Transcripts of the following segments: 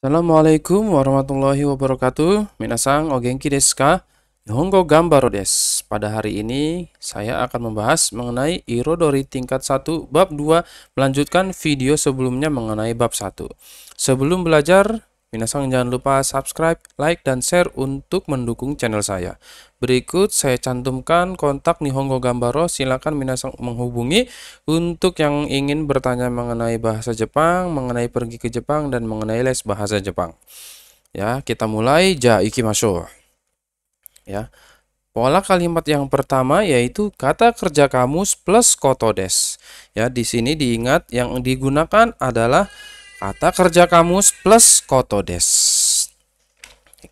Assalamualaikum warahmatullahi wabarakatuh. Minasang ogenki desu ka? Nihongo Gambaro desu. Pada hari ini saya akan membahas mengenai Irodori tingkat 1 bab 2 melanjutkan video sebelumnya mengenai bab 1. Sebelum belajar Minasang jangan lupa subscribe, like, dan share untuk mendukung channel saya. Berikut saya cantumkan kontak Nihongo Gambaro, silakan Minasang menghubungi untuk yang ingin bertanya mengenai bahasa Jepang, mengenai pergi ke Jepang, dan mengenai les bahasa Jepang. Ya, kita mulai. Ja ikimashou. Ya. Pola kalimat yang pertama yaitu kata kerja kamus plus kotodes. Ya, di sini diingat yang digunakan adalah kata kerja kamus plus kotodes.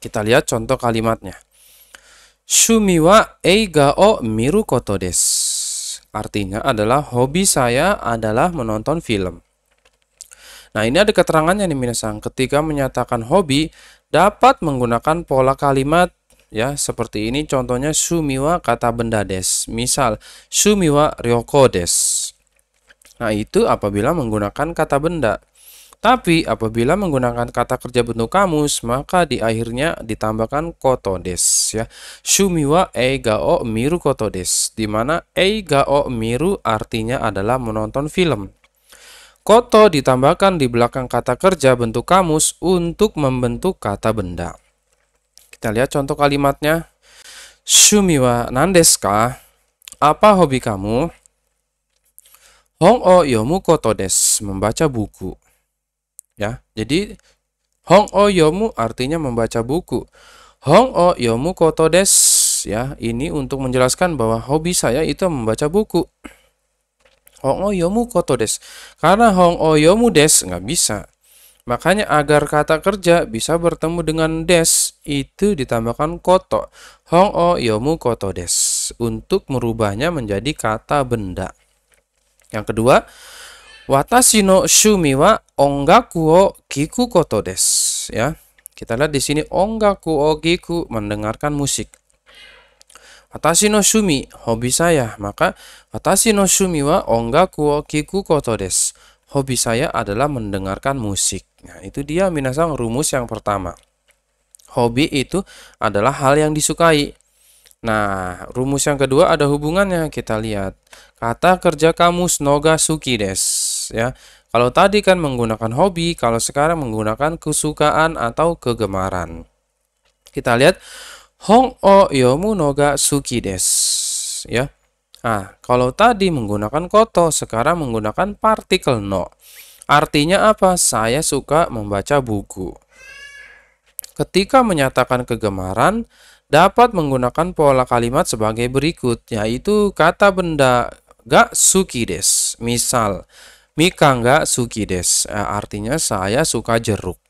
Kita lihat contoh kalimatnya. Shumi wa eiga o miru kotodes. Artinya adalah hobi saya adalah menonton film. Nah, ini ada keterangannya nih minasang. Ketika menyatakan hobi dapat menggunakan pola kalimat ya seperti ini contohnya sumiwa kata benda des. Misal sumiwa ryoko des. Nah, itu apabila menggunakan kata benda. Tapi apabila menggunakan kata kerja bentuk kamus, maka di akhirnya ditambahkan koto des ya. Shumiwa e gao miru koto des, di mana e gao miru artinya adalah menonton film. Koto ditambahkan di belakang kata kerja bentuk kamus untuk membentuk kata benda. Kita lihat contoh kalimatnya. Shumiwa nandeska? Apa hobi kamu? Hong o yomu koto des, membaca buku ya. Jadi Hong o yomu artinya membaca buku. Hong o yomu koto des ya. Ini untuk menjelaskan bahwa hobi saya itu membaca buku. Hong o yomu koto des. Karena hong o yomu des nggak bisa. Makanya agar kata kerja bisa bertemu dengan des itu ditambahkan koto. Hong o yomu koto des untuk merubahnya menjadi kata benda. Yang kedua, Watashi no shumi wa ongaku o giku koto des. Ya, kita lihat di sini ongaku o giku mendengarkan musik. Watashi no shumi hobi saya. Maka watashi no shumi wa ongaku o giku koto des. Hobi saya adalah mendengarkan musik. Nah, itu dia minasang rumus yang pertama. Hobi itu adalah hal yang disukai. Nah, rumus yang kedua ada hubungannya. Kita lihat. Kata kerja kamus Noga Suki des ya. Kalau tadi kan menggunakan hobi, kalau sekarang menggunakan kesukaan atau kegemaran. Kita lihat Hong o yomu noga suki des ya. Nah, kalau tadi menggunakan koto, sekarang menggunakan partikel no. Artinya apa? Saya suka membaca buku. Ketika menyatakan kegemaran, dapat menggunakan pola kalimat sebagai berikut, yaitu kata benda gak suki des. Misal, Mikanga suki des. Eh, artinya saya suka jeruk.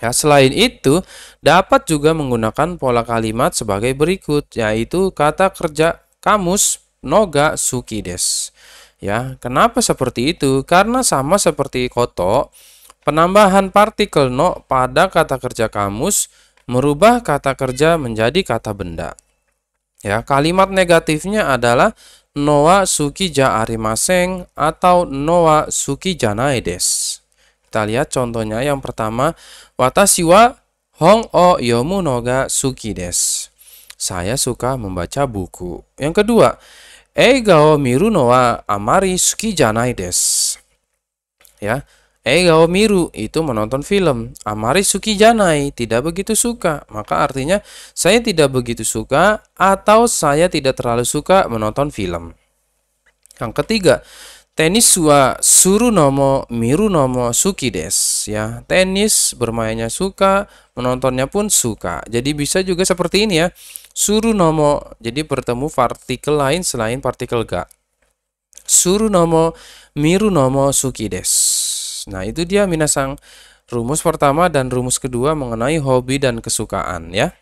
Ya, selain itu, dapat juga menggunakan pola kalimat sebagai berikut, yaitu kata kerja kamus noga suki des. Ya, kenapa seperti itu? Karena sama seperti koto, penambahan partikel no pada kata kerja kamus merubah kata kerja menjadi kata benda. Ya, kalimat negatifnya adalah Noa suki Sukija Arimaseng atau Noa suki Naedes. Kita lihat contohnya yang pertama, Watashi Hong o yomu noga suki des. Saya suka membaca buku. Yang kedua, Egao miru noa amari suki janaides. Ya, Egao Miru itu menonton film. Amari suki janai tidak begitu suka. Maka artinya saya tidak begitu suka atau saya tidak terlalu suka menonton film. Yang ketiga, tenis wa suru nomo miru nomo suki des ya. Tenis bermainnya suka, menontonnya pun suka. Jadi bisa juga seperti ini ya. Suru nomo jadi bertemu partikel lain selain partikel ga. Suru nomo miru nomo suki des Nah, itu dia minasang rumus pertama dan rumus kedua mengenai hobi dan kesukaan ya.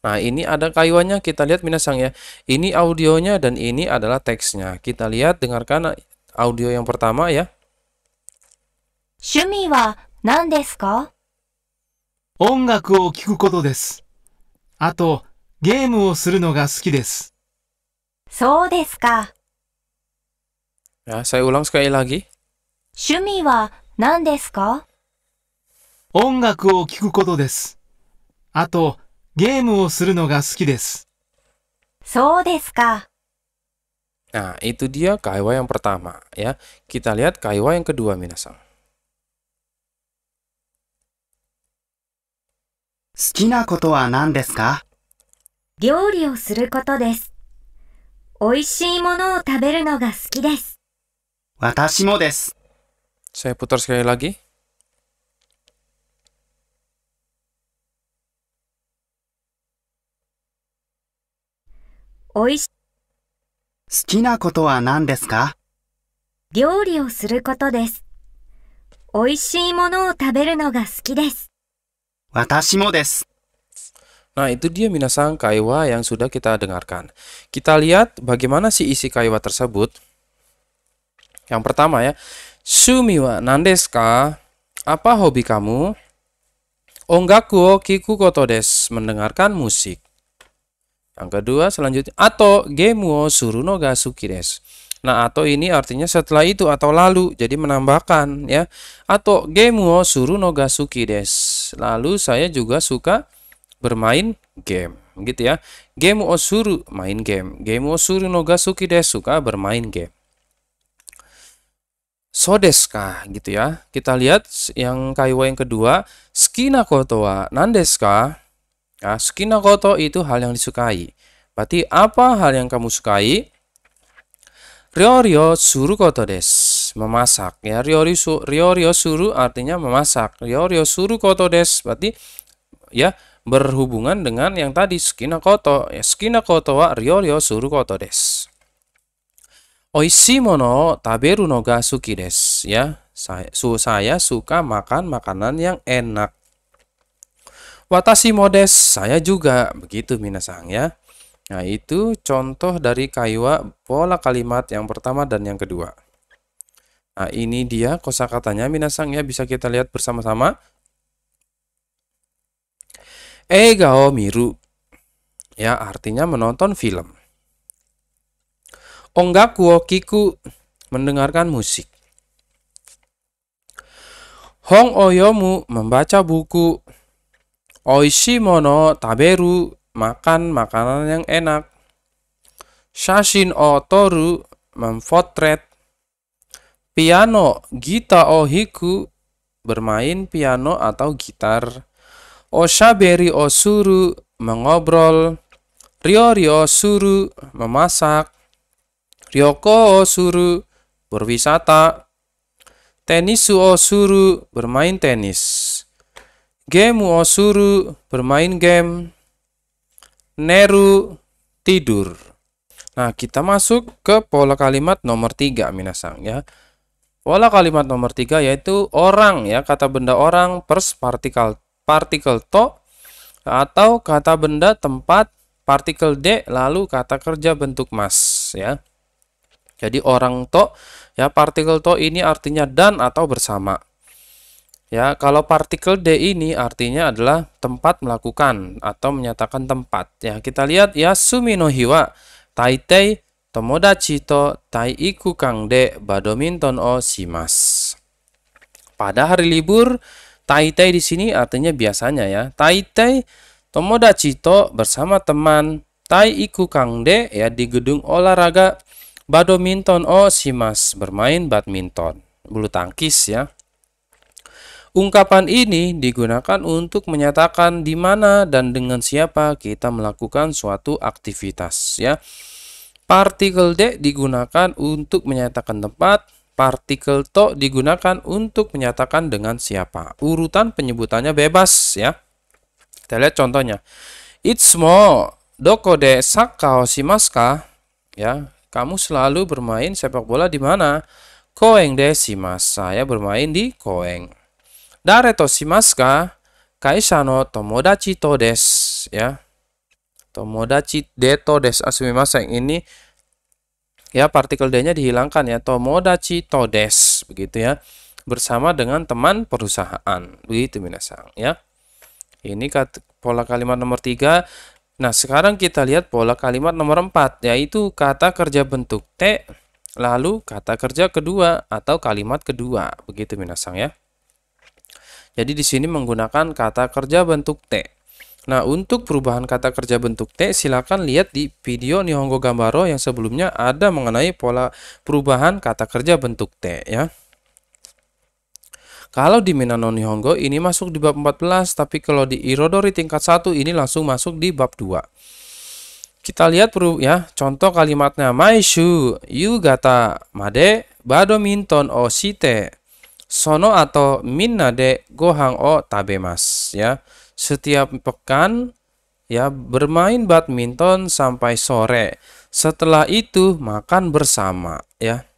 Nah, ini ada kayuannya kita lihat minasang ya. Ini audionya dan ini adalah teksnya. Kita lihat dengarkan audio yang pertama ya. wa nan Ongaku kiku game suru no ga suki Ya saya ulang sekali lagi. 趣味は何ですか音楽を聴くことです。あと、ゲームをするのが好きです。そうですか。Nah, itu dia Kaiwa yang pertama ya. Kita lihat Kaiwa yang kedua m i n a s a n 好きなことは何ですか料理をすることです。美味しいものを食べるのが好きです。私もです。Saya putar sekali lagi. Oishi. Nah, itu dia minasang kaiwa yang sudah kita dengarkan. Kita lihat bagaimana si isi kaiwa tersebut. Yang pertama ya, Sumi wa Apa hobi kamu? Onggaku wo kiku koto des mendengarkan musik. Yang kedua selanjutnya atau game wo suru no gasuki des. Nah, atau ini artinya setelah itu atau lalu, jadi menambahkan ya. Atau game wo suru no gasuki des. Lalu saya juga suka bermain game gitu ya. Game wo suru main game. Game wo suru no gasuki des suka bermain game sodeska gitu ya. Kita lihat yang kaiwa yang kedua, skina koto nandeska? Ya, skina koto itu hal yang disukai. Berarti apa hal yang kamu sukai? Ryorio suru koto des, memasak ya. Ryorio su, ryorio suru artinya memasak. Ryorio suru koto des, berarti ya berhubungan dengan yang tadi skina koto. Ya, skina koto wa ryorio suru koto des. Oishi mono taberu no ga suki ya. Saya, su, saya suka makan makanan yang enak. Watashi modes, saya juga begitu minasang ya. Nah, itu contoh dari kaiwa pola kalimat yang pertama dan yang kedua. Nah, ini dia kosakatanya minasang ya bisa kita lihat bersama-sama. Egao miru. Ya, artinya menonton film. Onggaku okiku mendengarkan musik. Hong oyomu membaca buku. Oishi mono taberu makan makanan yang enak. Shashin o toru memfotret. Piano gita ohiku bermain piano atau gitar. Oshaberi osuru mengobrol. Rio Rio suru memasak. Ryoko Osuru berwisata. Tenisu Osuru bermain tenis. Game Osuru bermain game. Neru tidur. Nah, kita masuk ke pola kalimat nomor tiga, Minasang ya. Pola kalimat nomor tiga yaitu orang ya, kata benda orang pers partikel partikel to atau kata benda tempat partikel de lalu kata kerja bentuk mas ya. Jadi orang to ya partikel to ini artinya dan atau bersama. Ya, kalau partikel D ini artinya adalah tempat melakukan atau menyatakan tempat. Ya, kita lihat ya sumi no hiwa taitei tomodachi to tai iku kang de badminton o shimas. Pada hari libur, taitei di sini artinya biasanya ya. Taitei tomodachi to bersama teman tai iku kang de ya di gedung olahraga Badminton, oh si Mas bermain badminton. Bulu tangkis ya. Ungkapan ini digunakan untuk menyatakan di mana dan dengan siapa kita melakukan suatu aktivitas ya. Partikel D digunakan untuk menyatakan tempat, partikel to digunakan untuk menyatakan dengan siapa. Urutan penyebutannya bebas ya. Kita lihat contohnya. It's mo doko de sakao shimasu ka? Ya, kamu selalu bermain sepak bola di mana? Koeng mas. Saya bermain di Koeng. Dare to shimasu ka? Kaisha no tomodachi to des. Ya. Tomodachi deto des yang Ini ya partikel D-nya dihilangkan ya. Tomodachi to des. Begitu ya. Bersama dengan teman perusahaan. Begitu minasang ya. Ini kata pola kalimat nomor tiga Nah, sekarang kita lihat pola kalimat nomor 4, yaitu kata kerja bentuk T, lalu kata kerja kedua atau kalimat kedua. Begitu, Minasang ya. Jadi di sini menggunakan kata kerja bentuk T. Nah, untuk perubahan kata kerja bentuk T, silakan lihat di video Nihongo Gambaro yang sebelumnya ada mengenai pola perubahan kata kerja bentuk T ya. Kalau di Minano Nihongo ini masuk di bab 14, tapi kalau di Irodori tingkat 1 ini langsung masuk di bab 2. Kita lihat ya, contoh kalimatnya Maishu, Yugata, Made, Badominton o Shite, Sono atau Minna de Gohang o Tabemas ya. Setiap pekan ya bermain badminton sampai sore. Setelah itu makan bersama ya.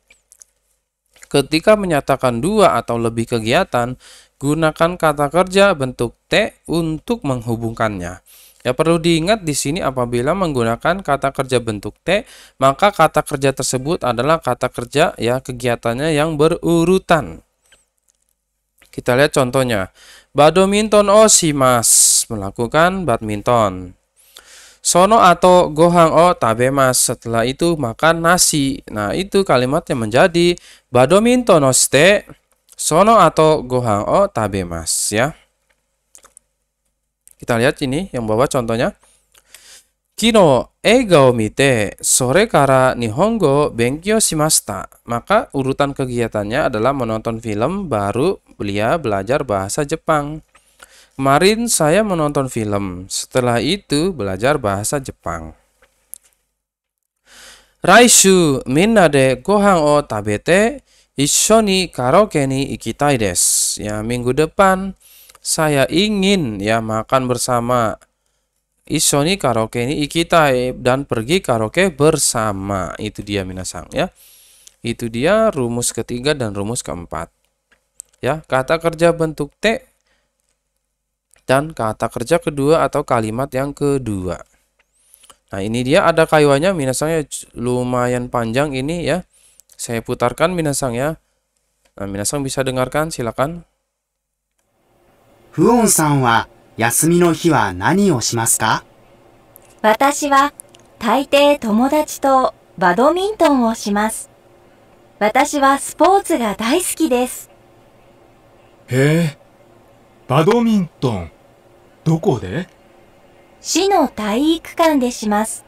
Ketika menyatakan dua atau lebih kegiatan, gunakan kata kerja bentuk T untuk menghubungkannya. Ya perlu diingat di sini apabila menggunakan kata kerja bentuk T, maka kata kerja tersebut adalah kata kerja ya kegiatannya yang berurutan. Kita lihat contohnya. Badminton Osimas oh, melakukan badminton. Sono atau gohang o oh, tabemas. Setelah itu makan nasi. Nah, itu kalimatnya menjadi badominton no oh, ste sono atau gohang o oh, tabemas ya. Kita lihat ini yang bawah contohnya. Kino ega mite sore kara nihongo benkyo shimashita. Maka urutan kegiatannya adalah menonton film baru belia belajar bahasa Jepang. Kemarin saya menonton film, setelah itu belajar bahasa Jepang. Raishu minna de gohan o tabete isho ni karaoke ni ikitai desu. Ya, minggu depan saya ingin ya makan bersama. Isho ni karaoke ni ikitai dan pergi karaoke bersama. Itu dia minasang ya. Itu dia rumus ketiga dan rumus keempat. Ya, kata kerja bentuk te dan kata kerja kedua atau kalimat yang kedua. Nah, ini dia ada kaiwanya minasangnya lumayan panjang ini ya. Saya putarkan minasang ya. Nah, minasang bisa dengarkan silakan. Fuon san wa yasumi no hi wa nani o shimasu ka? Watashi wa taitei tomodachi to badminton o shimasu. Watashi wa sports ga daisuki desu. badminton どこで市の体育館でします。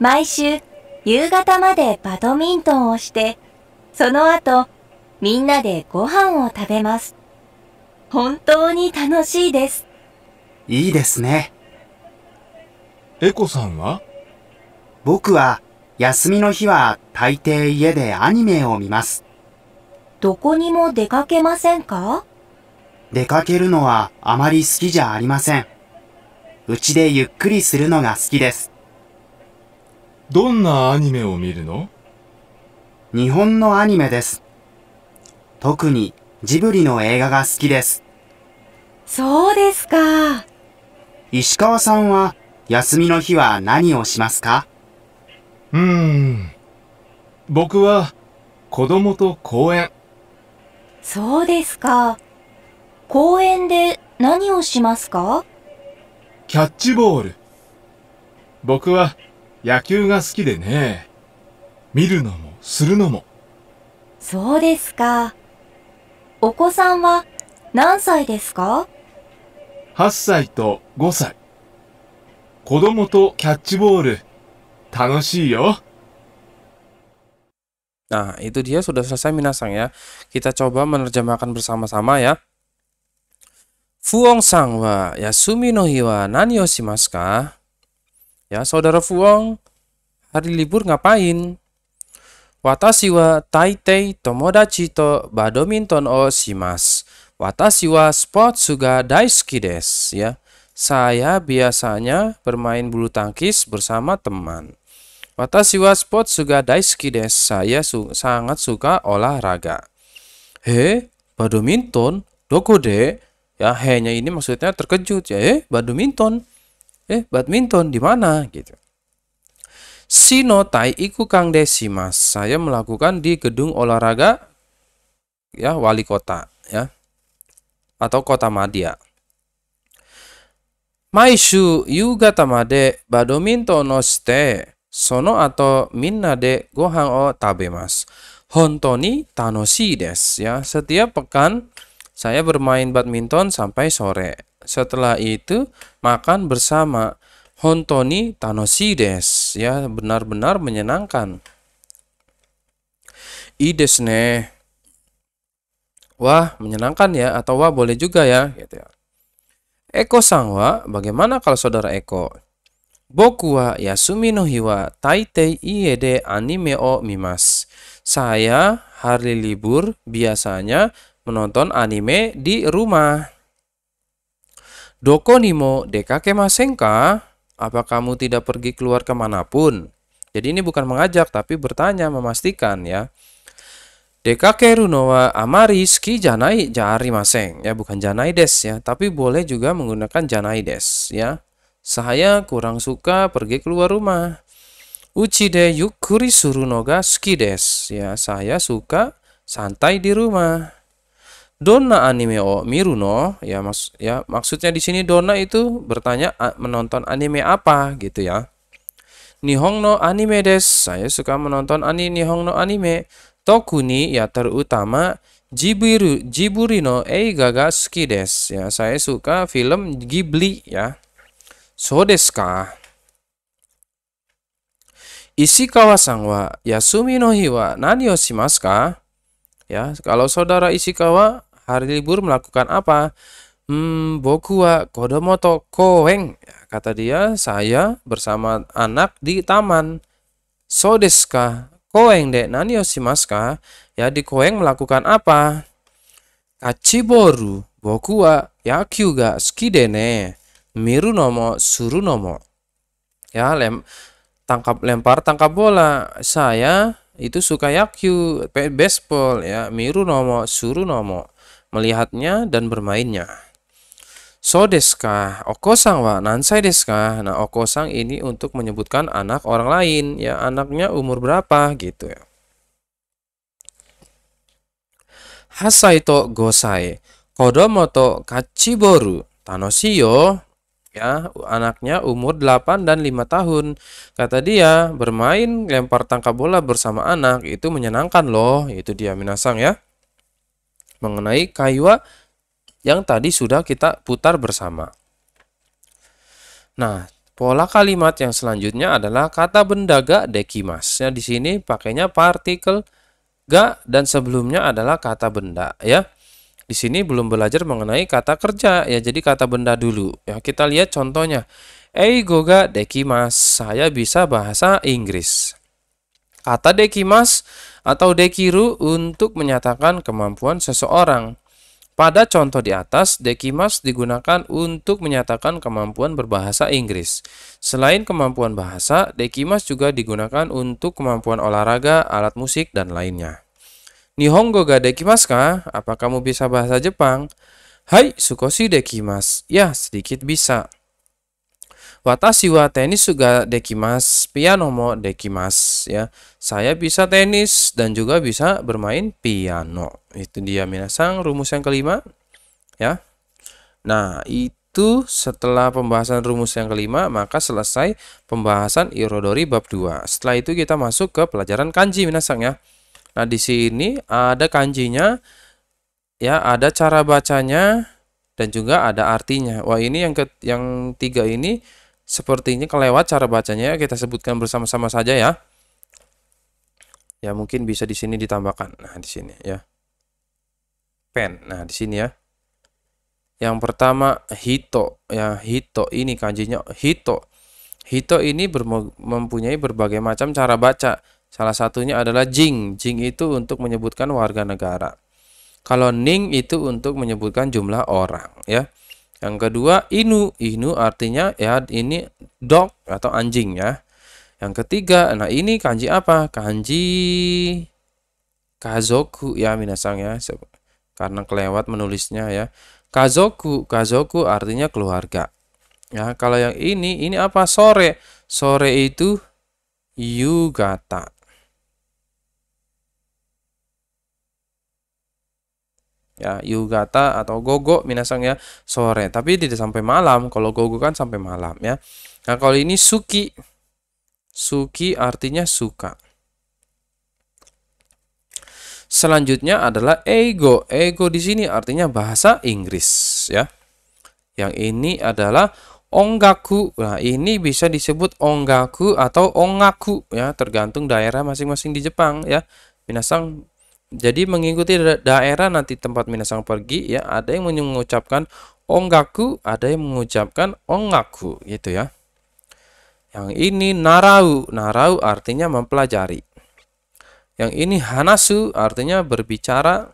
毎週、夕方までバドミントンをして、その後、みんなでご飯を食べます。本当に楽しいです。いいですね。エコさんは僕は、休みの日は大抵家でアニメを見ます。どこにも出かけませんか出かけるのはあまり好きじゃありません。うちでゆっくりするのが好きです。どんなアニメを見るの日本のアニメです。特にジブリの映画が好きです。そうですか。石川さんは休みの日は何をしますかうーん。僕は子供と公園。そうですか。公園で何をしますかキャッチボール。僕は野球が好きでね。見るのもするのも。そうですか。お子さんは何歳ですか ?8 歳と5歳。子供とキャッチボール、楽しいよ。Nah, itu dia sudah selesai Minasang ya. Kita coba menerjemahkan bersama-sama ya. Fuong sang wa yasumi no hi wa nani o shimasu ka? Ya, saudara Fuong, hari libur ngapain? Watashi wa taitei tomodachi to badminton o shimasu. Watashi wa sport suga daisuki desu. Ya, saya biasanya bermain bulu tangkis bersama teman. Watashi wa sport suga daisuki desu. Saya su sangat suka olahraga. He, badminton? Doko de? ya hanya ini maksudnya terkejut ya eh badminton eh badminton di mana gitu Sino tai iku Kang Desimas. Saya melakukan di gedung olahraga ya wali kota ya atau kota madia. Maishu yuga tamade badminton no ste sono atau minna de gohan o tabemas. Hontoni tanoshi des ya. Setiap pekan saya bermain badminton sampai sore. Setelah itu makan bersama. Hontoni Tanosides ya benar-benar menyenangkan. Ides ne. Wah, menyenangkan ya atau wah boleh juga ya gitu ya. Eko sangwa, bagaimana kalau saudara Eko? Boku wa yasumi no wa taitei iede anime o mimas. Saya hari libur biasanya menonton anime di rumah. Doko nimo dekake masengka. Apa kamu tidak pergi keluar kemanapun? Jadi ini bukan mengajak tapi bertanya memastikan ya. Dekake runowa amari ski janai jari maseng ya bukan janai des ya tapi boleh juga menggunakan janai des ya. Saya kurang suka pergi keluar rumah. Uchi de yukuri surunoga ski des ya saya suka santai di rumah. Dona anime o Miruno ya mas ya maksudnya di sini Dona itu bertanya menonton anime apa gitu ya Nihong no anime des saya suka menonton ani Nihong no anime tokuni ya terutama Jiburu Jiburino ei eiga suki des ya saya suka film Ghibli ya so des ka Ishikawa sang wa Yasumi no hi wa nani o shimasu ka? Ya, kalau saudara Ishikawa hari libur melakukan apa? Hmm, boku wa kodomoto koeng. Kata dia, saya bersama anak di taman. So desu ka? Koeng dek nani osimaska, ka? Ya di koeng melakukan apa? Kachiboru boku wa yakyu ga suki ne Miru nomo suru nomo. Ya, lem tangkap lempar tangkap bola. Saya itu suka yakyu baseball ya. Miru nomo suru nomo melihatnya dan bermainnya. So desu ka, okosang wa nansai desu ka. Nah, okosang ini untuk menyebutkan anak orang lain, ya anaknya umur berapa gitu ya. Hasai to gosai, kodomo to kachiboru, tanoshiyo. Ya, anaknya umur 8 dan 5 tahun. Kata dia, bermain lempar tangkap bola bersama anak itu menyenangkan loh. Itu dia minasang ya mengenai kaiwa yang tadi sudah kita putar bersama. Nah, pola kalimat yang selanjutnya adalah kata benda ga dekimas. Ya, di sini pakainya partikel ga dan sebelumnya adalah kata benda ya. Di sini belum belajar mengenai kata kerja ya, jadi kata benda dulu. Ya, kita lihat contohnya. Ei goga dekimas. Saya bisa bahasa Inggris. Kata dekimas atau dekiru untuk menyatakan kemampuan seseorang. Pada contoh di atas, dekimas digunakan untuk menyatakan kemampuan berbahasa Inggris. Selain kemampuan bahasa, dekimas juga digunakan untuk kemampuan olahraga, alat musik, dan lainnya. Nihongo ga dekimasu ka? Apa kamu bisa bahasa Jepang? Hai, sukoshi dekimas. Ya, sedikit bisa. Watashi wa tenis juga dekimas, piano mo dekimas ya. Saya bisa tenis dan juga bisa bermain piano. Itu dia minasang rumus yang kelima ya. Nah, itu setelah pembahasan rumus yang kelima, maka selesai pembahasan irodori bab 2. Setelah itu kita masuk ke pelajaran kanji minasang ya. Nah, di sini ada kanjinya ya, ada cara bacanya dan juga ada artinya. Wah, ini yang ke yang tiga ini sepertinya kelewat cara bacanya ya, kita sebutkan bersama-sama saja ya ya mungkin bisa di sini ditambahkan nah di sini ya pen nah di sini ya yang pertama hito ya hito ini kanjinya hito hito ini mempunyai berbagai macam cara baca salah satunya adalah jing jing itu untuk menyebutkan warga negara kalau ning itu untuk menyebutkan jumlah orang ya yang kedua inu, inu artinya ya ini dog atau anjing ya. Yang ketiga, nah ini kanji apa? Kanji kazoku ya minasang ya. Karena kelewat menulisnya ya. Kazoku, kazoku artinya keluarga. Ya, kalau yang ini ini apa? Sore. Sore itu yugata. ya yugata atau gogo minasang ya sore tapi tidak sampai malam kalau gogo kan sampai malam ya nah kalau ini suki suki artinya suka selanjutnya adalah ego ego di sini artinya bahasa Inggris ya yang ini adalah onggaku nah ini bisa disebut onggaku atau ongaku ya tergantung daerah masing-masing di Jepang ya minasang jadi mengikuti daerah nanti tempat Minasang pergi ya, ada yang mengucapkan ongaku, ada yang mengucapkan ongaku gitu ya. Yang ini narau, narau artinya mempelajari. Yang ini hanasu artinya berbicara.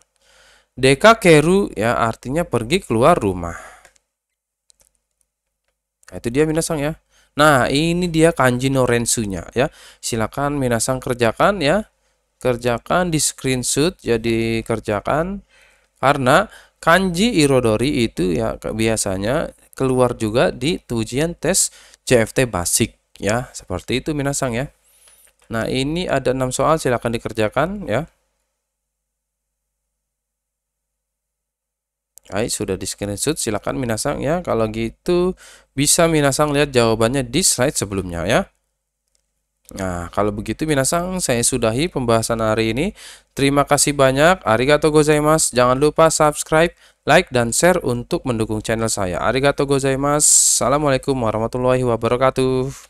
Deka keru ya artinya pergi keluar rumah. Nah, itu dia Minasang ya. Nah, ini dia kanji norensunya ya. Silakan Minasang kerjakan ya kerjakan di screenshot jadi ya kerjakan karena kanji irodori itu ya biasanya keluar juga di ujian tes CFT basic ya seperti itu minasang ya nah ini ada enam soal silahkan dikerjakan ya Hai, sudah di screenshot silahkan minasang ya kalau gitu bisa minasang lihat jawabannya di slide sebelumnya ya Nah, kalau begitu Minasang, saya sudahi pembahasan hari ini. Terima kasih banyak. Arigato gozaimasu. Jangan lupa subscribe, like, dan share untuk mendukung channel saya. Arigato gozaimasu. Assalamualaikum warahmatullahi wabarakatuh.